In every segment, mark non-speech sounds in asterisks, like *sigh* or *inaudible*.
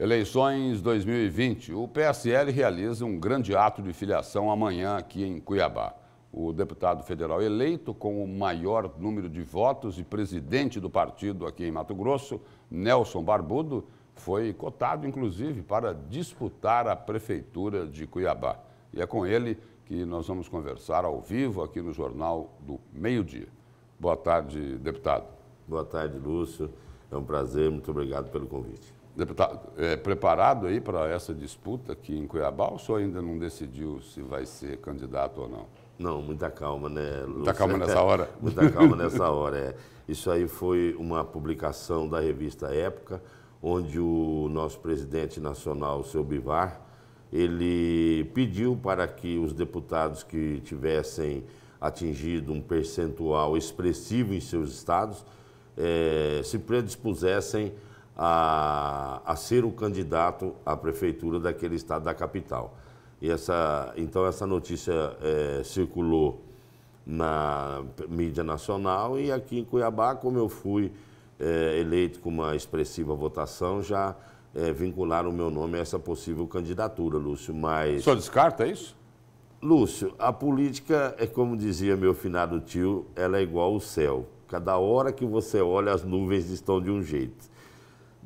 Eleições 2020. O PSL realiza um grande ato de filiação amanhã aqui em Cuiabá. O deputado federal eleito com o maior número de votos e presidente do partido aqui em Mato Grosso, Nelson Barbudo, foi cotado inclusive para disputar a prefeitura de Cuiabá. E é com ele que nós vamos conversar ao vivo aqui no Jornal do Meio-Dia. Boa tarde, deputado. Boa tarde, Lúcio. É um prazer, muito obrigado pelo convite. Deputado, é, preparado aí para essa disputa aqui em Cuiabá ou o senhor ainda não decidiu se vai ser candidato ou não? Não, muita calma, né? Lúcio? Muita calma nessa hora? *laughs* muita calma *laughs* nessa hora, é. Isso aí foi uma publicação da revista Época, onde o nosso presidente nacional, o seu Bivar, ele pediu para que os deputados que tivessem atingido um percentual expressivo em seus estados é, se predispusessem a, a ser o candidato à prefeitura daquele estado da capital. E essa, então essa notícia é, circulou na mídia nacional e aqui em Cuiabá, como eu fui é, eleito com uma expressiva votação, já é, vincularam o meu nome a essa possível candidatura, Lúcio. Mas. Só descarta isso? Lúcio, a política é como dizia meu finado tio, ela é igual ao céu. Cada hora que você olha, as nuvens estão de um jeito.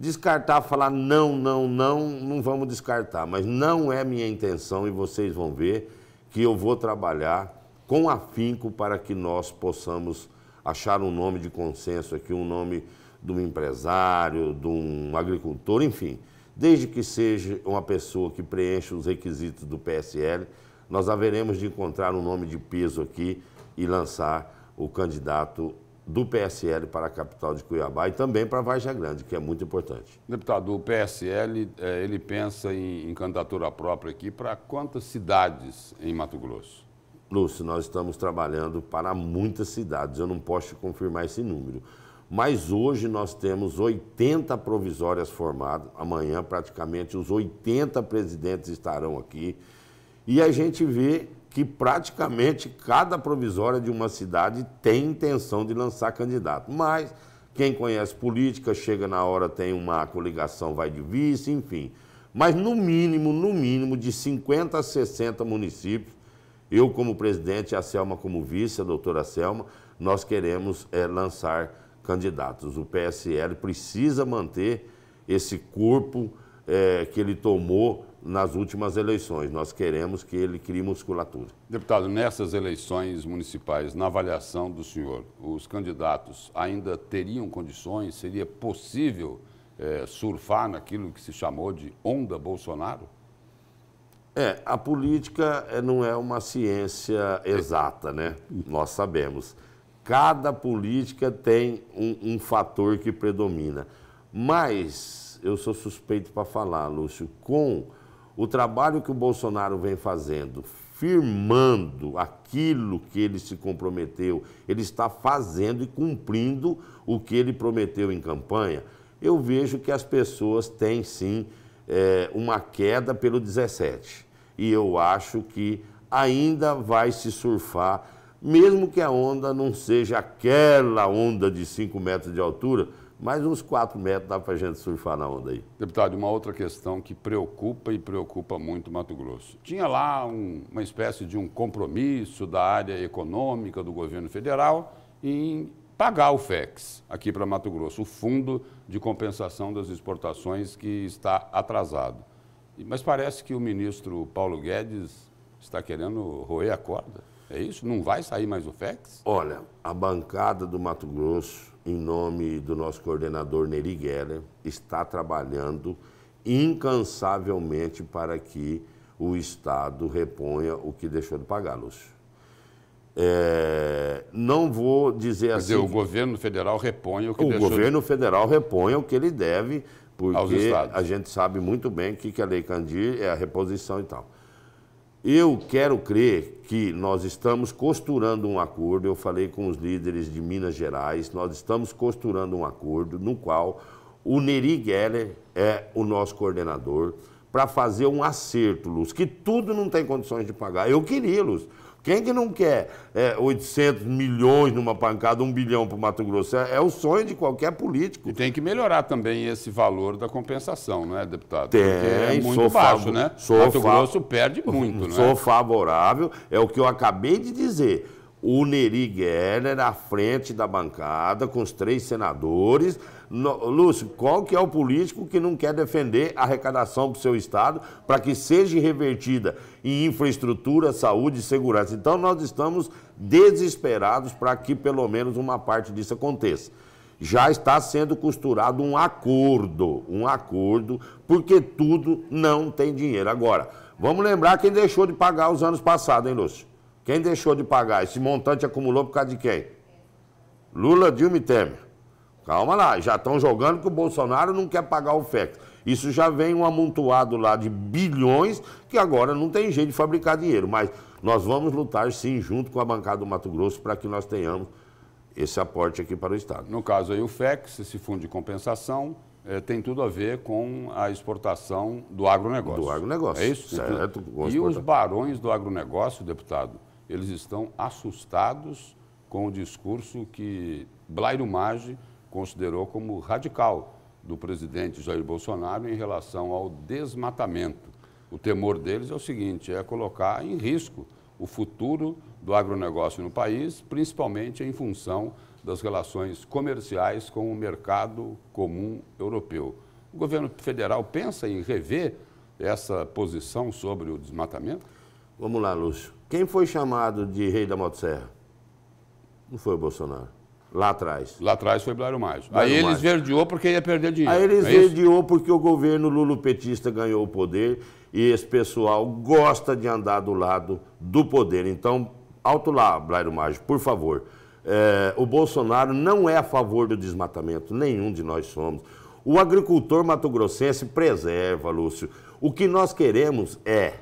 Descartar, falar não, não, não, não vamos descartar, mas não é minha intenção e vocês vão ver que eu vou trabalhar com afinco para que nós possamos achar um nome de consenso aqui, um nome de um empresário, de um agricultor, enfim. Desde que seja uma pessoa que preencha os requisitos do PSL, nós haveremos de encontrar um nome de peso aqui e lançar o candidato do PSL para a capital de Cuiabá e também para Vargem Grande, que é muito importante. Deputado, o PSL é, ele pensa em, candidatura própria aqui para quantas cidades em Mato Grosso? Lúcio, nós estamos trabalhando para muitas cidades, eu não posso confirmar esse número. Mas hoje nós temos 80 provisórias formadas, amanhã praticamente os 80 presidentes estarão aqui. E a gente vê que praticamente cada provisória de uma cidade tem intenção de lançar candidato. Mas quem conhece política chega na hora, tem uma coligação, vai de vice, enfim. Mas no mínimo, no mínimo, de 50 a 60 municípios, eu como presidente, a Selma como vice, a doutora Selma, nós queremos é, lançar candidatos. O PSL precisa manter esse corpo é, que ele tomou nas últimas eleições. Nós queremos que ele crie musculatura. Deputado, nessas eleições municipais, na avaliação do senhor, os candidatos ainda teriam condições? Seria possível é, surfar naquilo que se chamou de onda Bolsonaro? É, a política eh, não é uma ciência exata, né? Nós sabemos. Cada política tem um, um fator que predomina. Mas, eu sou suspeito para falar, Lúcio, com o trabalho que o Bolsonaro vem fazendo, firmando aquilo que ele se comprometeu, ele está fazendo e cumprindo o que ele prometeu em campanha, eu vejo que as pessoas têm sim é, uma queda pelo 17. E eu acho que ainda vai se surfar, mesmo que a onda não seja aquela onda de 5 metros de altura mais uns 4 metros dá para a gente surfar na onda aí. Deputado, uma outra questão que preocupa e preocupa muito Mato Grosso. Tinha lá um, uma espécie de um compromisso da área econômica do governo federal em pagar o FEX aqui para Mato Grosso, o Fundo de Compensação das Exportações que está atrasado. Mas parece que o ministro Paulo Guedes está querendo roer a corda. É isso? Não vai sair mais o FEX? Olha, a bancada do Mato Grosso, em nome do nosso coordenador Neri Guerra, está trabalhando incansavelmente para que o Estado reponha o que deixou de pagar, Lúcio. É, não vou dizer Quer assim. Dizer, o governo federal repõe o que o deixou. O governo de... federal repõe o que ele deve, porque a gente sabe muito bem que, que a Lei Candir é a reposição e tal. Eu quero crer que nós estamos costurando um acordo. Eu falei com os líderes de Minas Gerais, nós estamos costurando um acordo no qual o Neri Geller é o nosso coordenador para fazer um acerto, Luz, que tudo não tem condições de pagar. Eu queria, Luz, quem que não quer é, 800 milhões numa pancada, um bilhão para o Mato Grosso? É, é, o sonho de qualquer político. E tem que melhorar também esse valor da compensação, não é, deputado? Tem, é muito baixo, né? Mato Grosso perde muito, *laughs* né? Sou favorável, é o que eu acabei de dizer o Neri Geller à frente da bancada, com os três senadores. No, Lúcio, qual que é o político que não quer defender a arrecadação para o seu Estado para que seja revertida em infraestrutura, saúde e segurança? Então, nós estamos desesperados para que pelo menos uma parte disso aconteça. Já está sendo costurado um acordo, um acordo, porque tudo não tem dinheiro. Agora, vamos lembrar quem deixou de pagar os anos passados, hein, Lúcio? Quem deixou de pagar? Esse montante acumulou por causa de quem? Lula, Dilma e Temer. Calma lá, já estão jogando que o Bolsonaro não quer pagar o FEX. Isso já vem um amontoado lá de bilhões que agora não tem jeito de fabricar dinheiro. Mas nós vamos lutar sim, junto com a bancada do Mato Grosso, para que nós tenhamos esse aporte aqui para o Estado. No caso aí, o FEX, esse fundo de compensação, é, tem tudo a ver com a exportação do agronegócio. Do agronegócio. É isso? Certo. E os barões do agronegócio, deputado, eles estão assustados com o discurso que Blairo Maggi considerou como radical do presidente Jair Bolsonaro em relação ao desmatamento. O temor deles é o seguinte, é colocar em risco o futuro do agronegócio no país, principalmente em função das relações comerciais com o mercado comum europeu. O governo federal pensa em rever essa posição sobre o desmatamento? Vamos lá, Lúcio. Quem foi chamado de rei da motosserra? Não foi o Bolsonaro. Lá atrás. Lá atrás foi Blairo Maio. Aí ele esverdeou porque ia perder dinheiro. Aí ele é esverdeou porque o governo petista ganhou o poder e esse pessoal gosta de andar do lado do poder. Então, alto lá, Blairo mais. por favor. É, o Bolsonaro não é a favor do desmatamento, nenhum de nós somos. O agricultor mato-grossense preserva, Lúcio. O que nós queremos é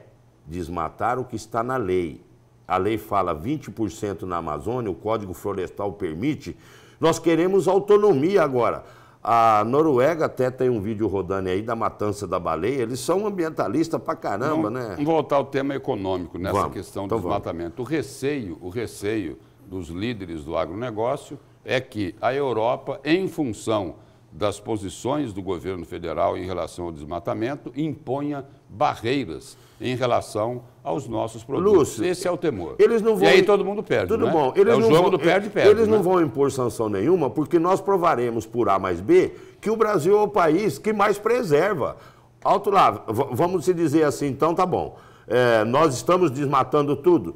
desmatar o que está na lei. A lei fala 20% na Amazônia, o Código Florestal permite. Nós queremos autonomia agora. A Noruega até tem um vídeo rodando aí da matança da baleia. Eles são ambientalistas pra caramba, vamos, né? Vamos voltar ao tema econômico nessa vamos, questão do então desmatamento. Vamos. O receio, o receio dos líderes do agronegócio é que a Europa, em função das posições do governo federal em relação ao desmatamento, imponha barreiras em relação aos nossos produtos. Lúcio, Esse é o temor. Eles não vão... E aí todo mundo perde, Tudo né? bom. É eles é o jogo vão... do perde, perde. Eles né? não vão impor sanção nenhuma, porque nós provaremos por A mais B que o Brasil é o país que mais preserva. Alto lá, vamos se dizer assim, então tá bom. É, nós estamos desmatando tudo.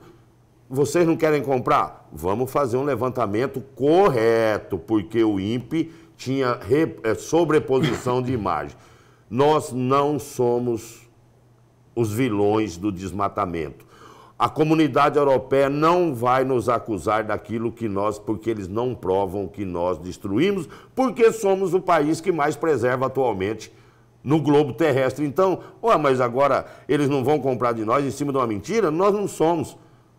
Vocês não querem comprar? Vamos fazer um levantamento correto, porque o INPE tinha re... É, sobreposição de imagem. Nós não somos os vilões do desmatamento. A comunidade europeia não vai nos acusar daquilo que nós, porque eles não provam que nós destruímos, porque somos o país que mais preserva atualmente no globo terrestre. Então, ué, mas agora eles não vão comprar de nós em cima de uma mentira? Nós não somos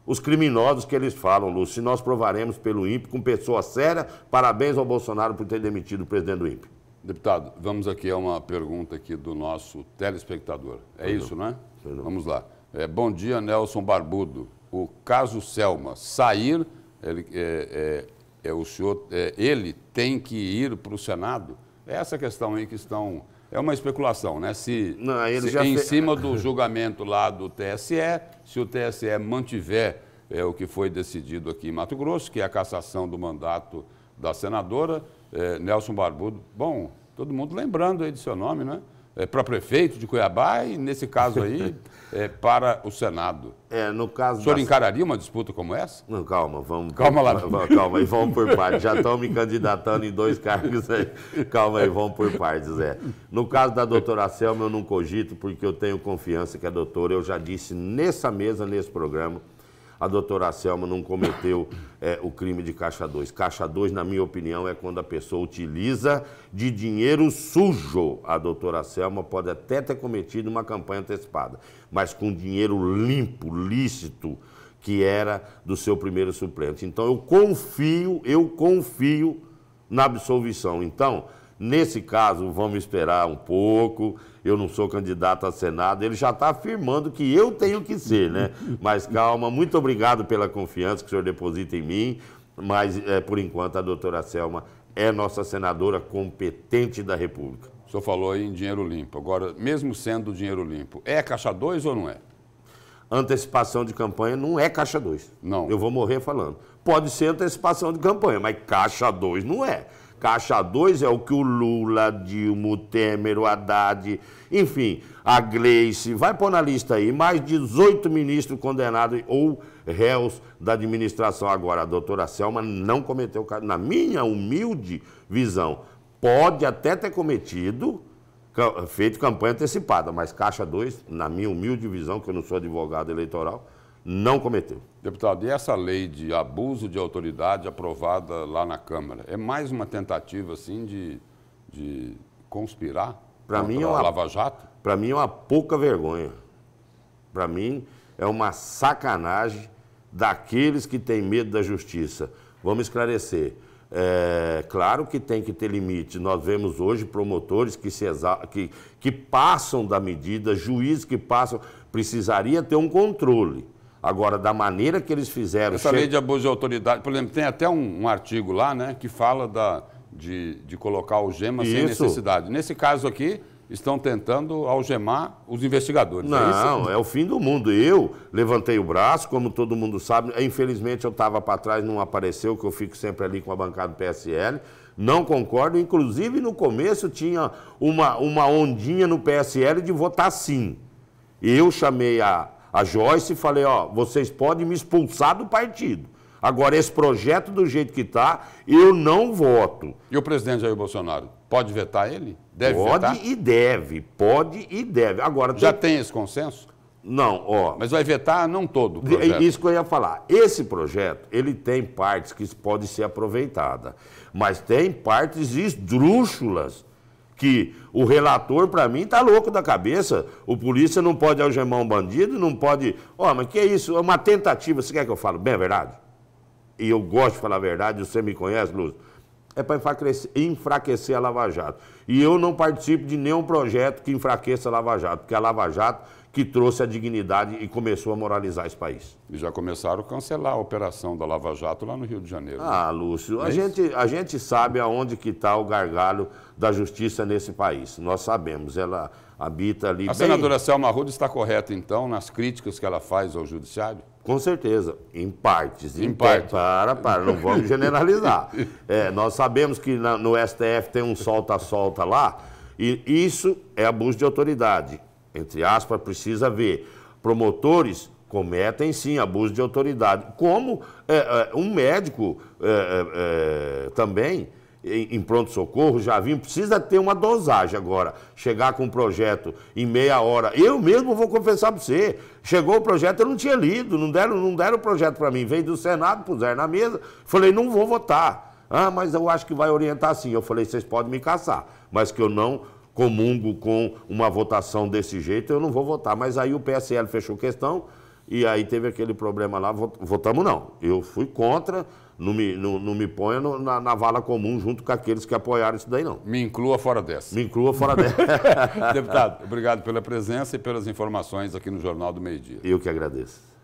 os criminosos que eles falam, Lúcio. Nós provaremos pelo INPE com pessoa séria. Parabéns ao Bolsonaro por ter demitido o presidente do INPE. Deputado, vamos aqui a uma pergunta aqui do nosso telespectador. É, é. isso, não é? é? Vamos lá. É, bom dia, Nelson Barbudo. O caso Selma sair, ele, é, é, é o senhor, é, ele tem que ir para o Senado? É essa questão aí que estão... É uma especulação, né? Se, não, se em cima do *laughs* julgamento lá do TSE, se o TSE mantiver é, o que foi decidido aqui em Mato Grosso, que é a cassação do mandato da senadora, é, Nelson Barbudo. Bom, todo mundo lembrando aí do seu nome, né? É, para prefeito de Cuiabá e, nesse caso aí, *laughs* é, para o Senado. É, no caso. O senhor encararia uma disputa como essa? Não, calma, vamos. Calma lá. Vamos, calma aí, vamos por partes. Já estão me candidatando em dois cargos aí. Calma aí, vamos por partes, Zé. No caso da doutora Selma, eu não cogito, porque eu tenho confiança que a é doutora, eu já disse nessa mesa, nesse programa, a doutora Selma não cometeu é, o crime de caixa 2. Caixa 2, na minha opinião, é quando a pessoa utiliza de dinheiro sujo. A doutora Selma pode até ter cometido uma campanha antecipada, mas com dinheiro limpo, lícito, que era do seu primeiro suplente. Então eu confio, eu confio na absolvição. Então, Nesse caso, vamos esperar um pouco. Eu não sou candidato a Senado. Ele já está afirmando que eu tenho que ser, né? *laughs* Mas calma, muito obrigado pela confiança que o senhor deposita em mim. Mas, é, por enquanto, a doutora Selma é nossa senadora competente da República. O senhor falou aí em dinheiro limpo. Agora, mesmo sendo dinheiro limpo, é caixa 2 ou não é? Antecipação de campanha não é caixa 2. Não. Eu vou morrer falando. Pode ser antecipação de campanha, mas caixa 2 não é. Caixa 2 é o que o Lula, Dilma, Temer, Haddad, enfim, a Gleice, vai pôr na lista aí, mais 18 ministros condenados ou réus da administração. Agora, a doutora Selma não cometeu, na minha humilde visão, pode até ter cometido, feito campanha antecipada, mas Caixa 2, na minha humilde visão, que eu não sou advogado eleitoral, não cometeu. Deputado, e essa lei de abuso de autoridade aprovada lá na Câmara, é mais uma tentativa, assim, de, de conspirar pra mim é uma, a Lava Jato? Para mim é uma pouca vergonha. Para mim é uma sacanagem daqueles que têm medo da justiça. Vamos esclarecer. É, claro que tem que ter limite. Nós vemos hoje promotores que, se que, que passam da medida, juízes que passam. Precisaria ter um controle. Agora, da maneira que eles fizeram... Essa che... lei de abuso de autoridade, por exemplo, tem até um, um artigo lá né, que fala da, de, de colocar algema sem necessidade. Nesse caso aqui, estão tentando algemar os investigadores. É não, é, é, o fim do mundo. Eu levantei o braço, como todo mundo sabe. Infelizmente, eu estava para trás, não apareceu, que eu fico sempre ali com a bancada do PSL. Não concordo. Inclusive, no começo tinha uma, uma ondinha no PSL de votar sim. Eu chamei a, a Joyce e falei, ó, vocês podem me expulsar do partido. Agora, esse projeto do jeito que está, eu não voto. E o presidente Jair Bolsonaro, pode vetar ele? Deve pode vetar? e deve, pode e deve. Agora Já tem... tem esse consenso? Não, ó. Mas vai vetar não todo o é projeto. Isso que eu ia falar. Esse projeto, ele tem partes que pode ser aproveitada, mas tem partes esdrúxulas que o relator, para mim, está louco da cabeça. O polícia não pode algemar um bandido, não pode. Ó, oh, mas que é isso? É uma tentativa. Você quer que eu fale bem a verdade? E eu gosto de falar a verdade, você me conhece, Luz. É para enfraquecer, enfraquecer a Lava Jato. E eu não participo de nenhum projeto que enfraqueça a Lava Jato, porque a Lava Jato que trouxe a dignidade e começou a moralizar esse país. E já começaram a cancelar a operação da Lava Jato lá no Rio de Janeiro. Né? Ah, Lúcio, a, é gente, a gente sabe aonde que está o gargalo da justiça nesse país. Nós sabemos, ela habita ali... A bem... senadora Selma Arruda está correta, então, nas críticas que ela faz ao judiciário? Com certeza, em partes. Em, em parte. Para, para, não vamos *laughs* generalizar. É, nós sabemos que na, no STF tem um solta-solta lá, e isso é abuso de autoridade entre aspas, precisa ver. Promotores cometem sim abuso de autoridade, como é, é um médico é, é, é também em, pronto-socorro, já vim, precisa ter uma dosagem agora. Chegar com um projeto em meia hora. Eu mesmo vou confessar para você. Chegou o projeto, eu não tinha lido, não deram, não deram o projeto para mim. Veio do Senado, puseram na mesa. Falei, não vou votar. Ah, mas eu acho que vai orientar assim. Eu falei, vocês podem me caçar, mas que eu não comungo com uma votação desse jeito, eu não vou votar. Mas aí o PSL fechou questão e aí teve aquele problema lá, votamos não. Eu fui contra, não me, não, não me ponha no, na, na, vala comum junto com aqueles que apoiaram isso daí, não. Me inclua fora dessa. Me inclua fora dessa. *laughs* Deputado, obrigado pela presença e pelas informações aqui no Jornal do Meio Dia. Eu que agradeço.